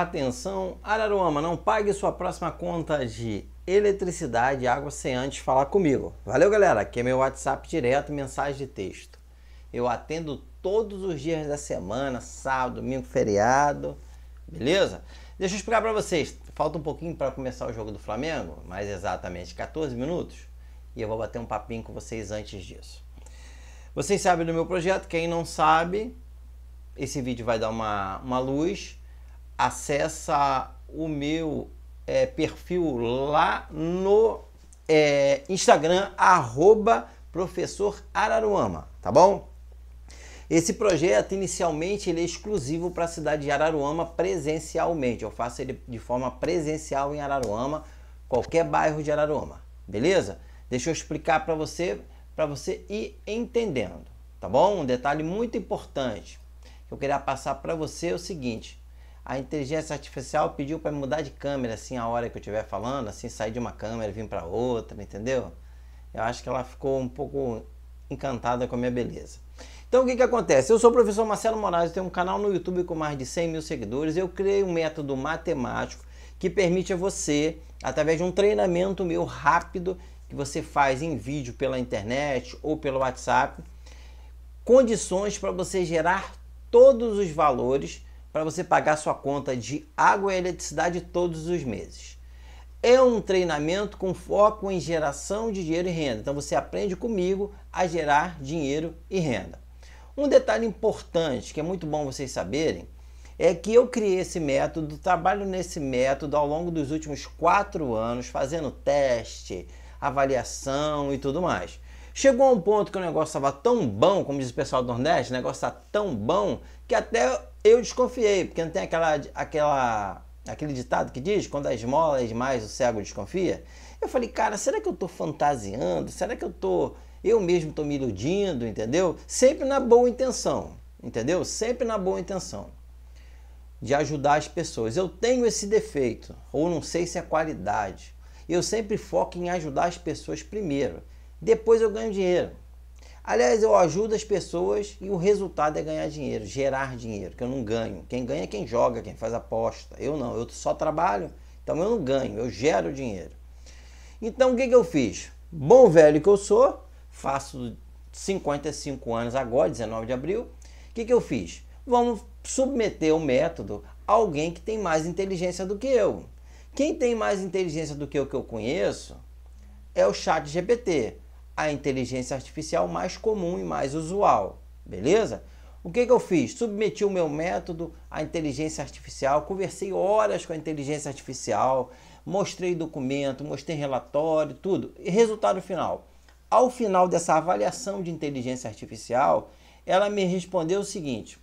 Atenção, Araruama, não pague sua próxima conta de eletricidade e água sem antes falar comigo. Valeu, galera. Aqui é meu WhatsApp direto, mensagem de texto. Eu atendo todos os dias da semana, sábado, domingo, feriado. Beleza? Deixa eu explicar para vocês. Falta um pouquinho para começar o jogo do Flamengo, mais exatamente 14 minutos, e eu vou bater um papinho com vocês antes disso. Vocês sabem do meu projeto, quem não sabe, esse vídeo vai dar uma, uma luz acessa o meu é, perfil lá no é, Instagram, arroba professor Araruama, tá bom? Esse projeto inicialmente ele é exclusivo para a cidade de Araruama presencialmente. Eu faço ele de forma presencial em Araruama, qualquer bairro de Araruama, beleza? Deixa eu explicar para você, para você ir entendendo, tá bom? Um detalhe muito importante que eu queria passar para você é o seguinte: a inteligência artificial pediu para mudar de câmera assim a hora que eu estiver falando, assim sair de uma câmera e vir para outra, entendeu? Eu acho que ela ficou um pouco encantada com a minha beleza. Então o que, que acontece? Eu sou o professor Marcelo Moraes, tenho um canal no YouTube com mais de 100 mil seguidores. Eu criei um método matemático que permite a você, através de um treinamento meu rápido, que você faz em vídeo pela internet ou pelo WhatsApp, condições para você gerar todos os valores para você pagar sua conta de água e eletricidade todos os meses. É um treinamento com foco em geração de dinheiro e renda. Então você aprende comigo a gerar dinheiro e renda. Um detalhe importante que é muito bom vocês saberem é que eu criei esse método, trabalho nesse método ao longo dos últimos quatro anos, fazendo teste, avaliação e tudo mais. Chegou a um ponto que o negócio estava tão bom, como diz o pessoal do Nordeste, o negócio está tão bom, que até eu desconfiei, porque não tem aquela, aquela, aquele ditado que diz, quando a esmola é demais, o cego desconfia. Eu falei, cara, será que eu estou fantasiando? Será que eu estou, eu mesmo estou me iludindo, entendeu? Sempre na boa intenção, entendeu? Sempre na boa intenção de ajudar as pessoas. Eu tenho esse defeito, ou não sei se é qualidade. Eu sempre foco em ajudar as pessoas primeiro. Depois eu ganho dinheiro. Aliás, eu ajudo as pessoas e o resultado é ganhar dinheiro, gerar dinheiro, que eu não ganho. Quem ganha é quem joga, quem faz aposta. Eu não, eu só trabalho, então eu não ganho, eu gero dinheiro. Então o que, que eu fiz? Bom velho que eu sou, faço 55 anos agora, 19 de abril, o que, que eu fiz? Vamos submeter o método a alguém que tem mais inteligência do que eu. Quem tem mais inteligência do que eu que eu conheço é o chat GPT a inteligência artificial mais comum e mais usual, beleza? O que, que eu fiz? Submeti o meu método à inteligência artificial, conversei horas com a inteligência artificial, mostrei documento, mostrei relatório, tudo. E resultado final: ao final dessa avaliação de inteligência artificial, ela me respondeu o seguinte: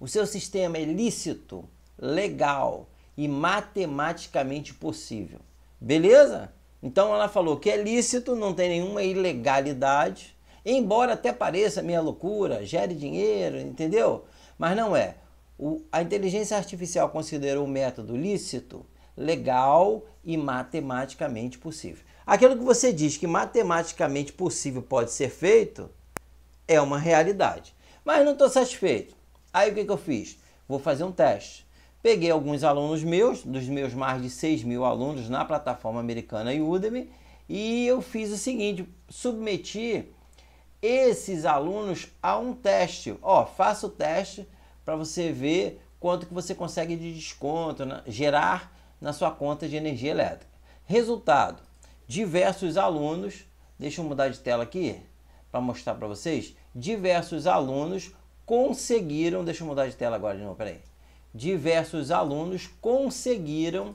o seu sistema é lícito, legal e matematicamente possível. Beleza? Então ela falou que é lícito, não tem nenhuma ilegalidade, embora até pareça minha loucura, gere dinheiro, entendeu? Mas não é. O, a inteligência artificial considerou o método lícito, legal e matematicamente possível. Aquilo que você diz que matematicamente possível pode ser feito é uma realidade. Mas não estou satisfeito. Aí o que, que eu fiz? Vou fazer um teste. Peguei alguns alunos meus, dos meus mais de 6 mil alunos na plataforma americana Udemy, e eu fiz o seguinte: submeti esses alunos a um teste. Ó, oh, faça o teste para você ver quanto que você consegue de desconto gerar na sua conta de energia elétrica. Resultado: diversos alunos, deixa eu mudar de tela aqui para mostrar para vocês, diversos alunos conseguiram, deixa eu mudar de tela agora de novo, peraí diversos alunos conseguiram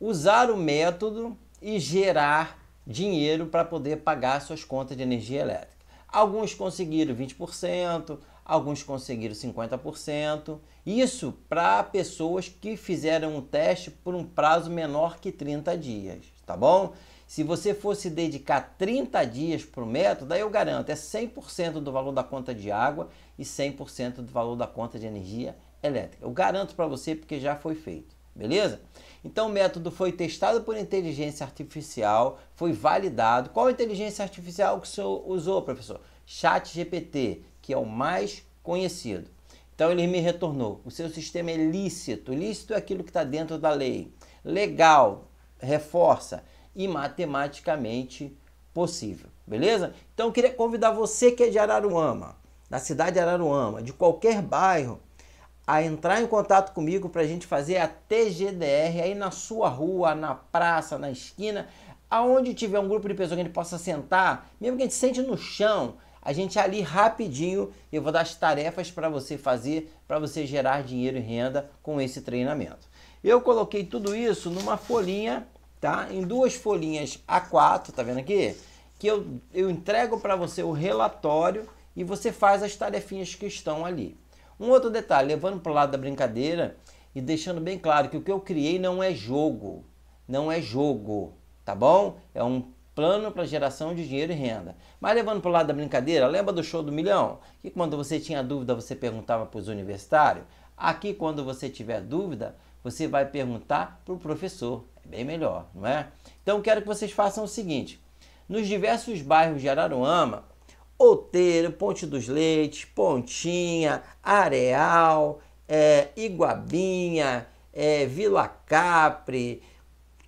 usar o método e gerar dinheiro para poder pagar suas contas de energia elétrica. Alguns conseguiram 20%, alguns conseguiram 50%. Isso para pessoas que fizeram o teste por um prazo menor que 30 dias, tá bom? Se você fosse dedicar 30 dias para o método, aí eu garanto, é 100% do valor da conta de água e 100% do valor da conta de energia elétrica. Eu garanto para você porque já foi feito, beleza? Então o método foi testado por inteligência artificial, foi validado. Qual inteligência artificial que o senhor usou, professor? Chat GPT, que é o mais conhecido. Então ele me retornou: o seu sistema é lícito. Lícito é aquilo que está dentro da lei. Legal, reforça. E matematicamente possível, beleza? Então eu queria convidar você que é de Araruama, da cidade de Araruama, de qualquer bairro, a entrar em contato comigo para a gente fazer a TGDR aí na sua rua, na praça, na esquina, aonde tiver um grupo de pessoas que a gente possa sentar, mesmo que a gente sente no chão, a gente ali rapidinho, eu vou dar as tarefas para você fazer, para você gerar dinheiro e renda com esse treinamento. Eu coloquei tudo isso numa folhinha, tá? Em duas folhinhas A4, tá vendo aqui? Que eu, eu entrego para você o relatório e você faz as tarefinhas que estão ali. Um outro detalhe, levando para o lado da brincadeira e deixando bem claro que o que eu criei não é jogo, não é jogo, tá bom? É um plano para geração de dinheiro e renda. Mas levando para o lado da brincadeira, lembra do show do milhão? Que quando você tinha dúvida, você perguntava para os universitários? Aqui, quando você tiver dúvida, você vai perguntar para o professor. É bem melhor, não é? Então, quero que vocês façam o seguinte. Nos diversos bairros de Araruama, Outeiro, Ponte dos Leites, Pontinha, Areal, é, Iguabinha, é, Vila Capre,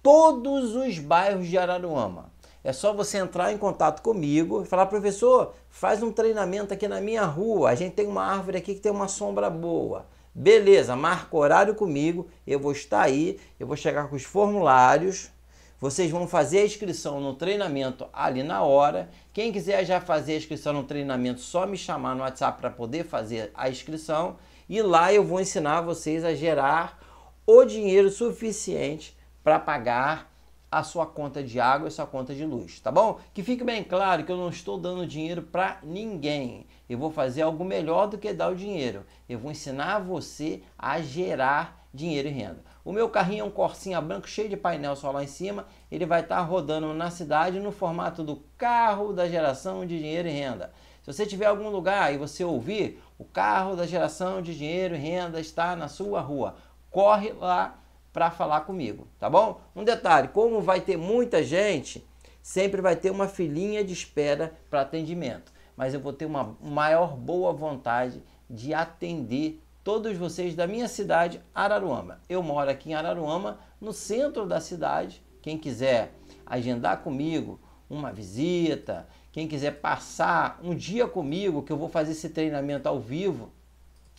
todos os bairros de Araruama. É só você entrar em contato comigo e falar, professor, faz um treinamento aqui na minha rua. A gente tem uma árvore aqui que tem uma sombra boa. Beleza, marca horário comigo, eu vou estar aí, eu vou chegar com os formulários vocês vão fazer a inscrição no treinamento ali na hora. Quem quiser já fazer a inscrição no treinamento, só me chamar no WhatsApp para poder fazer a inscrição. E lá eu vou ensinar vocês a gerar o dinheiro suficiente para pagar a sua conta de água e sua conta de luz, tá bom? Que fique bem claro que eu não estou dando dinheiro para ninguém. Eu vou fazer algo melhor do que dar o dinheiro. Eu vou ensinar você a gerar dinheiro e renda. O meu carrinho é um Corsinha branco cheio de painel solar em cima, ele vai estar tá rodando na cidade no formato do carro da geração de dinheiro e renda. Se você tiver algum lugar e você ouvir, o carro da geração de dinheiro e renda está na sua rua. Corre lá para falar comigo, tá bom? Um detalhe, como vai ter muita gente, sempre vai ter uma filinha de espera para atendimento, mas eu vou ter uma maior boa vontade de atender todos vocês da minha cidade, Araruama. Eu moro aqui em Araruama, no centro da cidade. Quem quiser agendar comigo uma visita, quem quiser passar um dia comigo, que eu vou fazer esse treinamento ao vivo,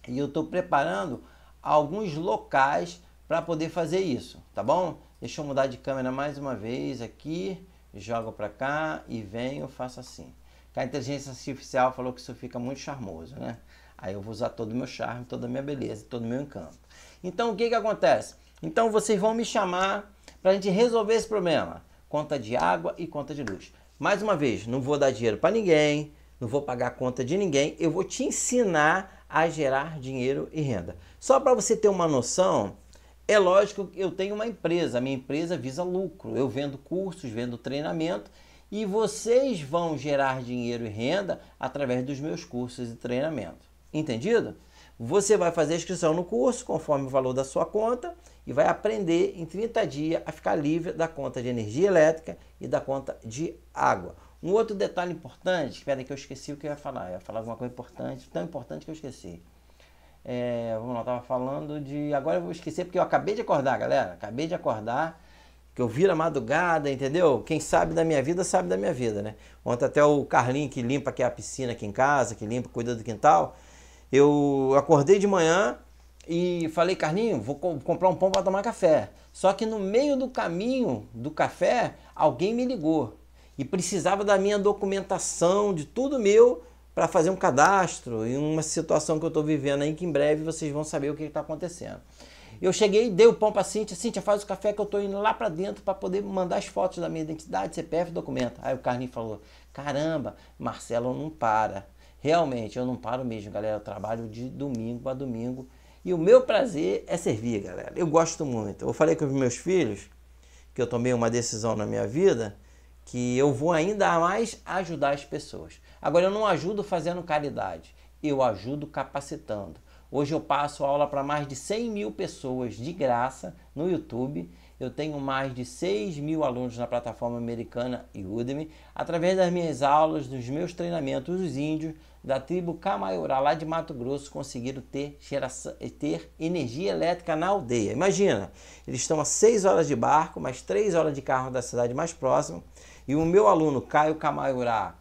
e eu estou preparando alguns locais para poder fazer isso, tá bom? Deixa eu mudar de câmera mais uma vez aqui, jogo para cá e venho, faço assim. A inteligência artificial falou que isso fica muito charmoso, né? Aí eu vou usar todo o meu charme, toda a minha beleza, todo o meu encanto. Então o que, que acontece? Então vocês vão me chamar para a gente resolver esse problema. Conta de água e conta de luz. Mais uma vez, não vou dar dinheiro para ninguém, não vou pagar conta de ninguém, eu vou te ensinar a gerar dinheiro e renda. Só para você ter uma noção, é lógico que eu tenho uma empresa, a minha empresa visa lucro. Eu vendo cursos, vendo treinamento e vocês vão gerar dinheiro e renda através dos meus cursos e treinamentos. Entendido? Você vai fazer a inscrição no curso conforme o valor da sua conta e vai aprender em 30 dias a ficar livre da conta de energia elétrica e da conta de água. Um outro detalhe importante, espera que eu esqueci o que eu ia falar, eu ia falar alguma coisa importante, tão importante que eu esqueci. É, vamos lá, eu tava falando de. Agora eu vou esquecer porque eu acabei de acordar, galera. Acabei de acordar, que eu viro a madrugada, entendeu? Quem sabe da minha vida sabe da minha vida, né? Ontem até o Carlinho que limpa aqui a piscina aqui em casa, que limpa, cuida do quintal eu acordei de manhã e falei, Carlinho, vou comprar um pão para tomar café. Só que no meio do caminho do café, alguém me ligou e precisava da minha documentação, de tudo meu, para fazer um cadastro em uma situação que eu estou vivendo aí, que em breve vocês vão saber o que está acontecendo. Eu cheguei, dei o pão para a Cíntia, Cíntia, faz o café que eu estou indo lá para dentro para poder mandar as fotos da minha identidade, CPF, documento. Aí o Carlinho falou, caramba, Marcelo não para. Realmente, eu não paro mesmo, galera. Eu trabalho de domingo a domingo. E o meu prazer é servir, galera. Eu gosto muito. Eu falei com os meus filhos que eu tomei uma decisão na minha vida que eu vou ainda mais ajudar as pessoas. Agora, eu não ajudo fazendo caridade, eu ajudo capacitando. Hoje eu passo aula para mais de 100 mil pessoas de graça no YouTube eu tenho mais de 6 mil alunos na plataforma americana Udemy, através das minhas aulas, dos meus treinamentos, os índios da tribo Camaiurá lá de Mato Grosso, conseguiram ter, geração, eh, ter energia elétrica na aldeia. Imagina, eles estão a 6 horas de barco, mais 3 horas de carro da cidade mais próxima, e o meu aluno, Caio Camaiurá,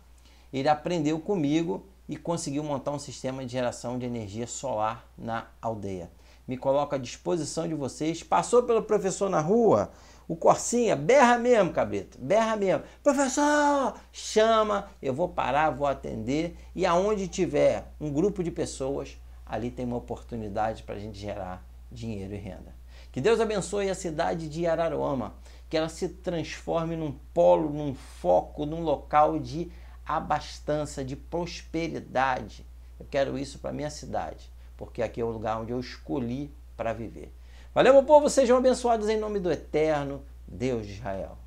ele aprendeu comigo e conseguiu montar um sistema de geração de energia solar na aldeia me coloco à disposição de vocês. Passou pelo professor na rua, o Corsinha, berra mesmo, cabrito, berra mesmo. Professor, chama, eu vou parar, vou atender. E aonde tiver um grupo de pessoas, ali tem uma oportunidade para a gente gerar dinheiro e renda. Que Deus abençoe a cidade de Araruama, que ela se transforme num polo, num foco, num local de abastança, de prosperidade. Eu quero isso para minha cidade porque aqui é o lugar onde eu escolhi para viver. Valeu, meu povo, sejam abençoados em nome do Eterno Deus de Israel.